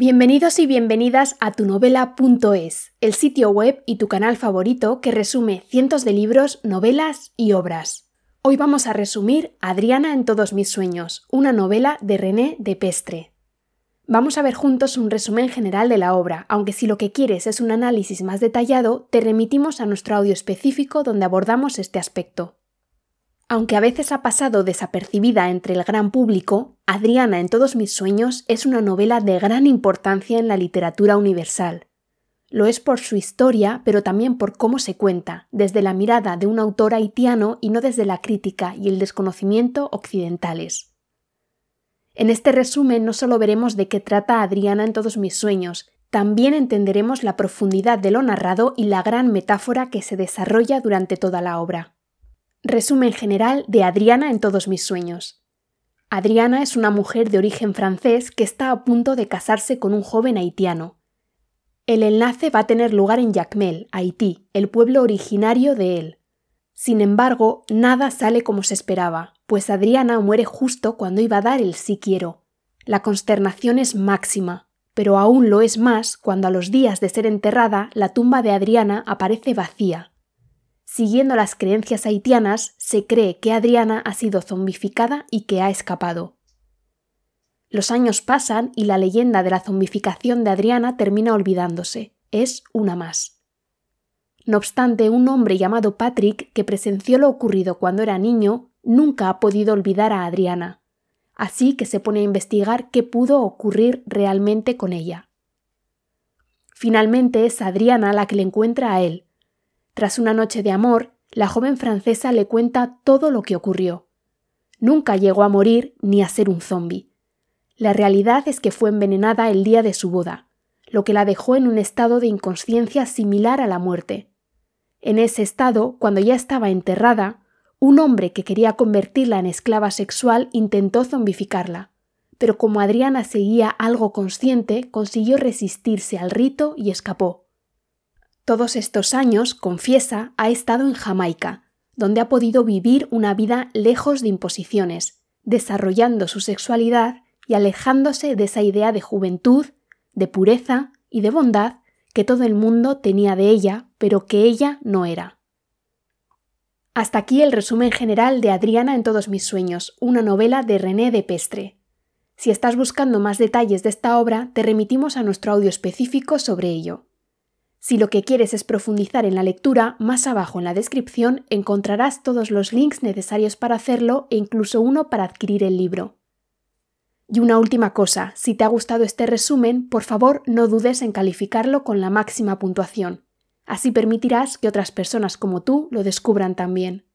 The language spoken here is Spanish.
Bienvenidos y bienvenidas a tunovela.es, el sitio web y tu canal favorito que resume cientos de libros, novelas y obras. Hoy vamos a resumir Adriana en todos mis sueños, una novela de René de Pestre. Vamos a ver juntos un resumen general de la obra, aunque si lo que quieres es un análisis más detallado, te remitimos a nuestro audio específico donde abordamos este aspecto. Aunque a veces ha pasado desapercibida entre el gran público, Adriana en todos mis sueños es una novela de gran importancia en la literatura universal. Lo es por su historia, pero también por cómo se cuenta, desde la mirada de un autor haitiano y no desde la crítica y el desconocimiento occidentales. En este resumen no solo veremos de qué trata Adriana en todos mis sueños, también entenderemos la profundidad de lo narrado y la gran metáfora que se desarrolla durante toda la obra. Resumen general de Adriana en todos mis sueños. Adriana es una mujer de origen francés que está a punto de casarse con un joven haitiano. El enlace va a tener lugar en Yacmel, Haití, el pueblo originario de él. Sin embargo, nada sale como se esperaba, pues Adriana muere justo cuando iba a dar el sí quiero. La consternación es máxima, pero aún lo es más cuando a los días de ser enterrada la tumba de Adriana aparece vacía, Siguiendo las creencias haitianas, se cree que Adriana ha sido zombificada y que ha escapado. Los años pasan y la leyenda de la zombificación de Adriana termina olvidándose. Es una más. No obstante, un hombre llamado Patrick, que presenció lo ocurrido cuando era niño, nunca ha podido olvidar a Adriana. Así que se pone a investigar qué pudo ocurrir realmente con ella. Finalmente es Adriana la que le encuentra a él, tras una noche de amor, la joven francesa le cuenta todo lo que ocurrió. Nunca llegó a morir ni a ser un zombi. La realidad es que fue envenenada el día de su boda, lo que la dejó en un estado de inconsciencia similar a la muerte. En ese estado, cuando ya estaba enterrada, un hombre que quería convertirla en esclava sexual intentó zombificarla, pero como Adriana seguía algo consciente, consiguió resistirse al rito y escapó. Todos estos años, confiesa, ha estado en Jamaica, donde ha podido vivir una vida lejos de imposiciones, desarrollando su sexualidad y alejándose de esa idea de juventud, de pureza y de bondad que todo el mundo tenía de ella, pero que ella no era. Hasta aquí el resumen general de Adriana en todos mis sueños, una novela de René de Pestre. Si estás buscando más detalles de esta obra, te remitimos a nuestro audio específico sobre ello. Si lo que quieres es profundizar en la lectura, más abajo en la descripción encontrarás todos los links necesarios para hacerlo e incluso uno para adquirir el libro. Y una última cosa, si te ha gustado este resumen, por favor no dudes en calificarlo con la máxima puntuación. Así permitirás que otras personas como tú lo descubran también.